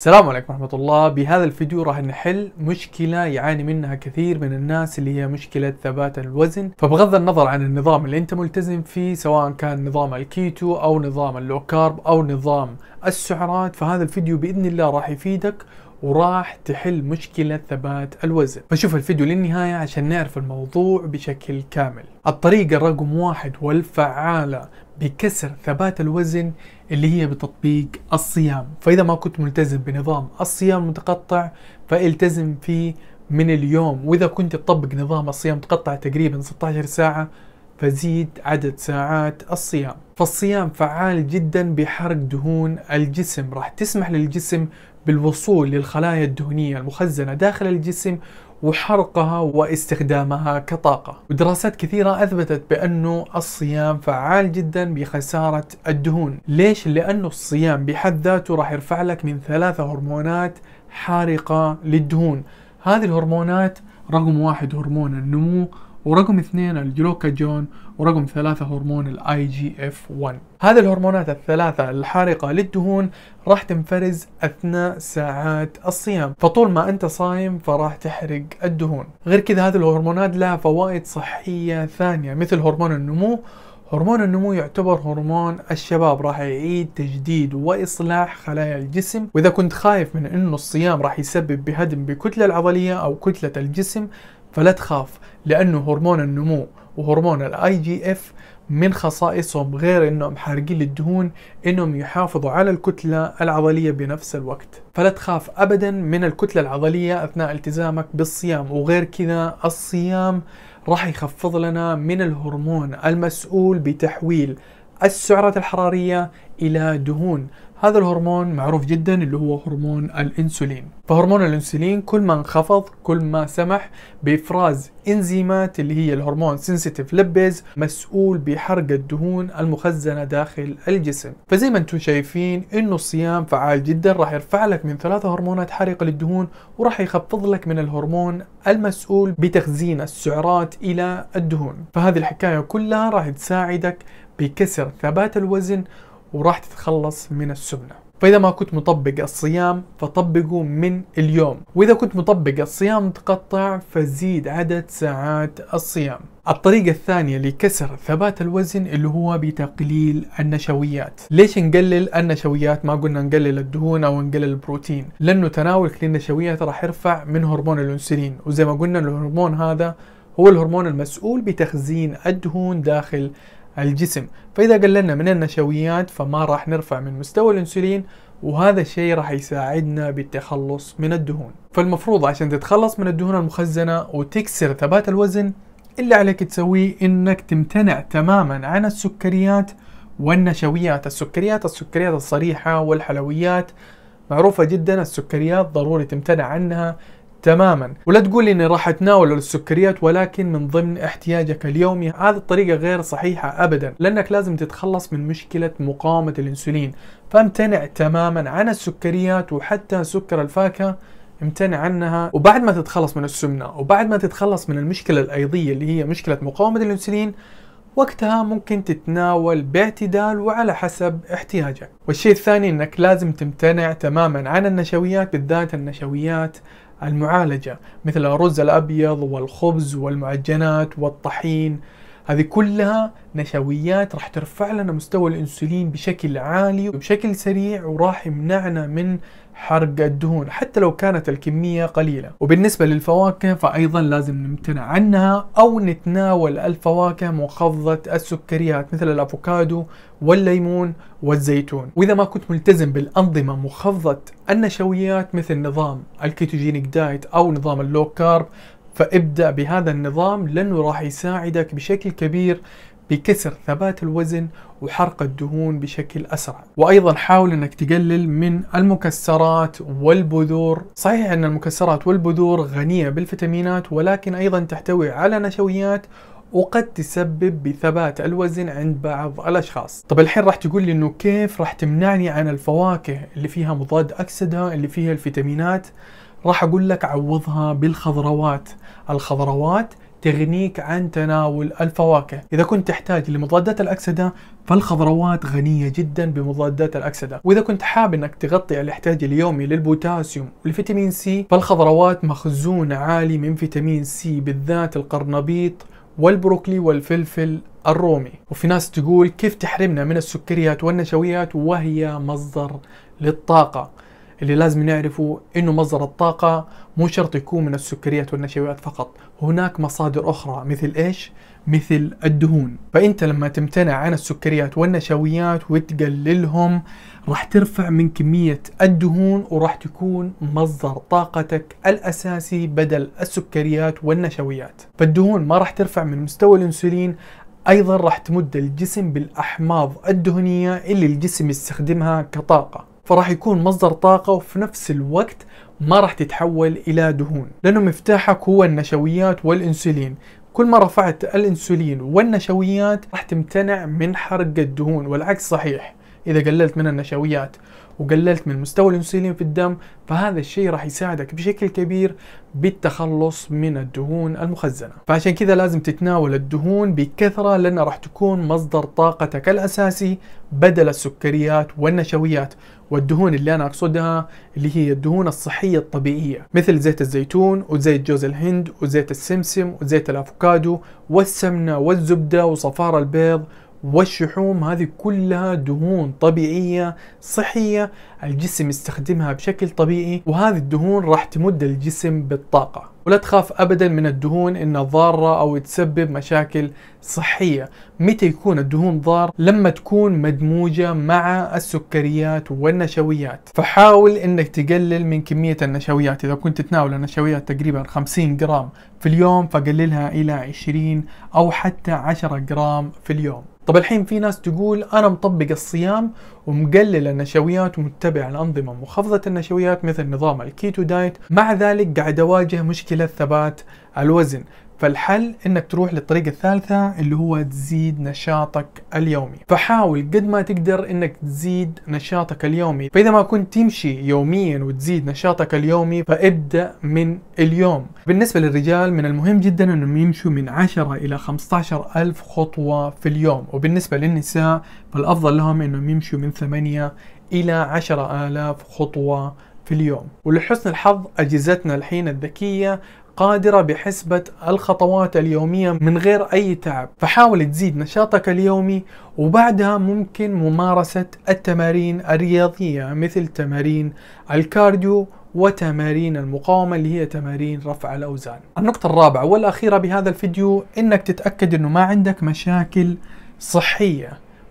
السلام عليكم ورحمة الله بهذا الفيديو راح نحل مشكلة يعاني منها كثير من الناس اللي هي مشكلة ثبات الوزن فبغض النظر عن النظام اللي انت ملتزم فيه سواء كان نظام الكيتو او نظام اللو كارب او نظام السعرات فهذا الفيديو بإذن الله راح يفيدك وراح تحل مشكلة ثبات الوزن فشوف الفيديو للنهاية عشان نعرف الموضوع بشكل كامل الطريقة رقم واحد والفعالة بكسر ثبات الوزن اللي هي بتطبيق الصيام فإذا ما كنت ملتزم بنظام الصيام المتقطع فالتزم فيه من اليوم وإذا كنت تطبق نظام الصيام متقطع تقريبا 16 ساعة فزيد عدد ساعات الصيام فالصيام فعال جدا بحرق دهون الجسم راح تسمح للجسم بالوصول للخلايا الدهنية المخزنة داخل الجسم وحرقها واستخدامها كطاقة ودراسات كثيرة أثبتت بأنه الصيام فعال جدا بخسارة الدهون ليش؟ لأنه الصيام بحد ذاته راح يرفع لك من ثلاثة هرمونات حارقة للدهون هذه الهرمونات رقم واحد هرمون النمو ورقم اثنين الجلوكاجون ورقم ثلاثة هرمون الاي جي اف 1 هذه الهرمونات الثلاثة الحارقة للدهون راح تنفرز اثناء ساعات الصيام فطول ما انت صايم فراح تحرق الدهون غير كذا هذه الهرمونات لها فوائد صحية ثانية مثل هرمون النمو هرمون النمو يعتبر هرمون الشباب راح يعيد تجديد واصلاح خلايا الجسم واذا كنت خايف من انه الصيام راح يسبب بهدم بكتلة العضلية او كتلة الجسم فلا تخاف لانه هرمون النمو وهرمون الاي جي اف من خصائصهم غير انهم حارقين للدهون انهم يحافظوا على الكتله العضليه بنفس الوقت فلا تخاف ابدا من الكتله العضليه اثناء التزامك بالصيام وغير كذا الصيام راح يخفض لنا من الهرمون المسؤول بتحويل السعرات الحرارية إلى دهون هذا الهرمون معروف جدا اللي هو هرمون الانسولين فهرمون الانسولين كل ما انخفض كل ما سمح بافراز انزيمات اللي هي الهرمون سنسيتيف لبيز مسؤول بحرق الدهون المخزنه داخل الجسم فزي ما انتم شايفين انه الصيام فعال جدا راح يرفع لك من ثلاثه هرمونات حرقه للدهون وراح يخفض لك من الهرمون المسؤول بتخزين السعرات الى الدهون فهذه الحكايه كلها راح تساعدك بكسر ثبات الوزن وراح تتخلص من السمنة فإذا ما كنت مطبق الصيام فطبقه من اليوم وإذا كنت مطبق الصيام متقطع فزيد عدد ساعات الصيام الطريقة الثانية لكسر ثبات الوزن اللي هو بتقليل النشويات ليش نقلل النشويات ما قلنا نقلل الدهون أو نقلل البروتين لأنه تناولك للنشويات راح يرفع من هرمون الأنسولين وزي ما قلنا الهرمون هذا هو الهرمون المسؤول بتخزين الدهون داخل الجسم فإذا قللنا من النشويات فما راح نرفع من مستوى الأنسولين وهذا الشيء راح يساعدنا بالتخلص من الدهون فالمفروض عشان تتخلص من الدهون المخزنة وتكسر ثبات الوزن اللي عليك تسويه انك تمتنع تماما عن السكريات والنشويات السكريات السكريات الصريحة والحلويات معروفة جدا السكريات ضروري تمتنع عنها تماما ولا تقول لي اني راح اتناول السكريات ولكن من ضمن احتياجك اليومي هذه الطريقه غير صحيحه ابدا لانك لازم تتخلص من مشكله مقاومه الانسولين فامتنع تماما عن السكريات وحتى سكر الفاكهه امتنع عنها وبعد ما تتخلص من السمنه وبعد ما تتخلص من المشكله الايضيه اللي هي مشكله مقاومه الانسولين وقتها ممكن تتناول باعتدال وعلى حسب احتياجك والشيء الثاني انك لازم تمتنع تماما عن النشويات بالذات النشويات المعالجة مثل الرز الأبيض والخبز والمعجنات والطحين هذه كلها نشويات راح ترفع لنا مستوى الانسولين بشكل عالي وبشكل سريع وراح يمنعنا من حرق الدهون حتى لو كانت الكمية قليلة وبالنسبة للفواكه فأيضا لازم نمتنع عنها أو نتناول الفواكه مخفضة السكريات مثل الأفوكادو والليمون والزيتون وإذا ما كنت ملتزم بالأنظمة مخفضة النشويات مثل نظام الكيتوجينيك دايت أو نظام اللو كارب فابدأ بهذا النظام لأنه راح يساعدك بشكل كبير بكسر ثبات الوزن وحرق الدهون بشكل أسرع وأيضا حاول أنك تقلل من المكسرات والبذور صحيح أن المكسرات والبذور غنية بالفيتامينات ولكن أيضا تحتوي على نشويات وقد تسبب بثبات الوزن عند بعض الاشخاص طب الحين راح تقول لي انه كيف راح تمنعني عن الفواكه اللي فيها مضاد اكسده اللي فيها الفيتامينات راح اقول لك عوضها بالخضروات الخضروات تغنيك عن تناول الفواكه إذا كنت تحتاج لمضادات الأكسدة فالخضروات غنية جدا بمضادات الأكسدة وإذا كنت حاب أنك تغطي الاحتياج اليومي للبوتاسيوم والفيتامين سي فالخضروات مخزون عالي من فيتامين سي بالذات القرنبيط والبروكلي والفلفل الرومي وفي ناس تقول كيف تحرمنا من السكريات والنشويات وهي مصدر للطاقة اللي لازم نعرفه انه مصدر الطاقة مو شرط يكون من السكريات والنشويات فقط هناك مصادر اخرى مثل ايش مثل الدهون فانت لما تمتنع عن السكريات والنشويات وتقللهم راح ترفع من كمية الدهون وراح تكون مصدر طاقتك الاساسي بدل السكريات والنشويات فالدهون ما راح ترفع من مستوى الانسولين ايضا راح تمد الجسم بالاحماض الدهنيه اللي الجسم يستخدمها كطاقه فراح يكون مصدر طاقة وفي نفس الوقت ما راح تتحول إلى دهون لأنه مفتاحك هو النشويات والإنسولين كل ما رفعت الإنسولين والنشويات راح تمتنع من حرق الدهون والعكس صحيح إذا قللت من النشويات وقللت من مستوى الانسولين في الدم فهذا الشيء راح يساعدك بشكل كبير بالتخلص من الدهون المخزنه فعشان كذا لازم تتناول الدهون بكثره لانها راح تكون مصدر طاقتك الاساسي بدل السكريات والنشويات والدهون اللي انا اقصدها اللي هي الدهون الصحيه الطبيعيه مثل زيت الزيتون وزيت جوز الهند وزيت السمسم وزيت الافوكادو والسمنه والزبده وصفار البيض والشحوم هذه كلها دهون طبيعية صحية الجسم يستخدمها بشكل طبيعي وهذه الدهون راح تمد الجسم بالطاقة ولا تخاف ابدا من الدهون انها ضاره او تسبب مشاكل صحيه متى يكون الدهون ضار لما تكون مدموجه مع السكريات والنشويات فحاول انك تقلل من كميه النشويات اذا كنت تتناول النشويات تقريبا 50 جرام في اليوم فقللها الى 20 او حتى 10 جرام في اليوم طب الحين في ناس تقول انا مطبق الصيام ومقلل النشويات ومتبع الانظمه منخفضه النشويات مثل نظام الكيتو دايت مع ذلك قاعد اواجه مشكله إلى الثبات على الوزن فالحل انك تروح للطريقة الثالثة اللي هو تزيد نشاطك اليومي فحاول قد ما تقدر انك تزيد نشاطك اليومي فاذا ما كنت تمشي يوميا وتزيد نشاطك اليومي فابدأ من اليوم بالنسبة للرجال من المهم جدا انهم يمشوا من 10 الى 15 الف خطوة في اليوم وبالنسبة للنساء فالافضل لهم انهم يمشوا من 8 الى 10 الاف خطوة في اليوم ولحسن الحظ أجهزتنا الحين الذكية قادرة بحسبة الخطوات اليومية من غير أي تعب فحاول تزيد نشاطك اليومي وبعدها ممكن ممارسة التمارين الرياضية مثل تمارين الكارديو وتمارين المقاومة اللي هي تمارين رفع الأوزان النقطة الرابعة والأخيرة بهذا الفيديو إنك تتأكد أنه ما عندك مشاكل صحية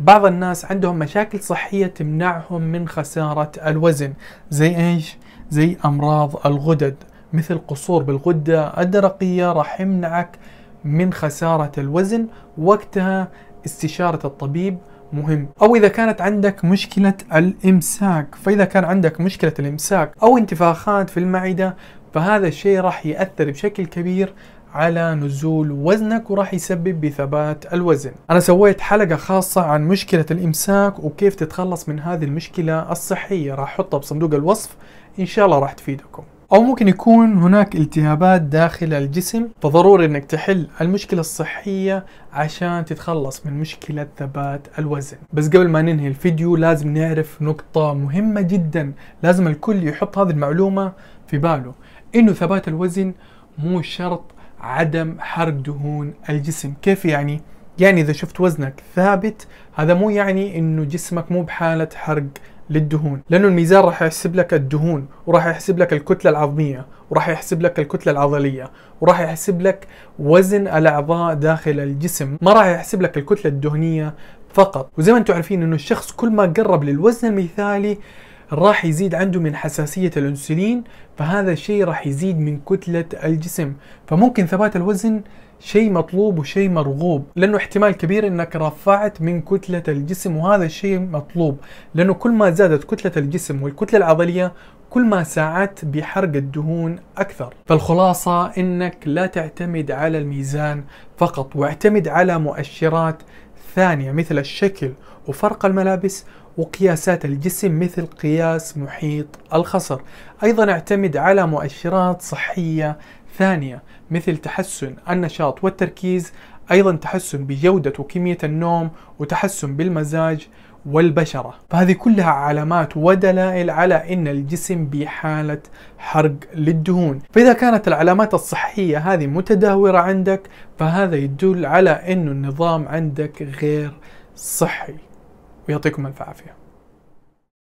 بعض الناس عندهم مشاكل صحية تمنعهم من خسارة الوزن زي ايش؟ زي امراض الغدد مثل قصور بالغدة الدرقية راح يمنعك من خسارة الوزن وقتها استشارة الطبيب مهم او اذا كانت عندك مشكلة الامساك فاذا كان عندك مشكلة الامساك او انتفاخات في المعدة فهذا الشيء راح يأثر بشكل كبير على نزول وزنك وراح يسبب بثبات الوزن أنا سويت حلقة خاصة عن مشكلة الإمساك وكيف تتخلص من هذه المشكلة الصحية راح أحطها بصندوق الوصف إن شاء الله راح تفيدكم أو ممكن يكون هناك التهابات داخل الجسم فضروري أنك تحل المشكلة الصحية عشان تتخلص من مشكلة ثبات الوزن بس قبل ما ننهي الفيديو لازم نعرف نقطة مهمة جدا لازم الكل يحط هذه المعلومة في باله انه ثبات الوزن مو شرط عدم حرق دهون الجسم كيف يعني يعني اذا شفت وزنك ثابت هذا مو يعني انه جسمك مو بحاله حرق للدهون لانه الميزان راح يحسب لك الدهون وراح يحسب لك الكتله العظميه وراح يحسب لك الكتله العضليه وراح يحسب لك وزن الاعضاء داخل الجسم ما راح يحسب لك الكتله الدهنيه فقط وزي ما انتم عارفين انه الشخص كل ما قرب للوزن المثالي راح يزيد عنده من حساسية الأنسولين فهذا الشيء راح يزيد من كتلة الجسم فممكن ثبات الوزن شيء مطلوب وشيء مرغوب لأنه احتمال كبير أنك رفعت من كتلة الجسم وهذا الشيء مطلوب لأنه كل ما زادت كتلة الجسم والكتلة العضلية كل ما ساعدت بحرق الدهون أكثر فالخلاصة أنك لا تعتمد على الميزان فقط واعتمد على مؤشرات ثانية مثل الشكل وفرق الملابس وقياسات الجسم مثل قياس محيط الخصر أيضا اعتمد على مؤشرات صحية ثانية مثل تحسن النشاط والتركيز أيضا تحسن بجودة وكمية النوم وتحسن بالمزاج والبشرة فهذه كلها علامات ودلائل على أن الجسم بحالة حرق للدهون فإذا كانت العلامات الصحية هذه متدهورة عندك فهذا يدل على أن النظام عندك غير صحي ويعطيكم الف عافيه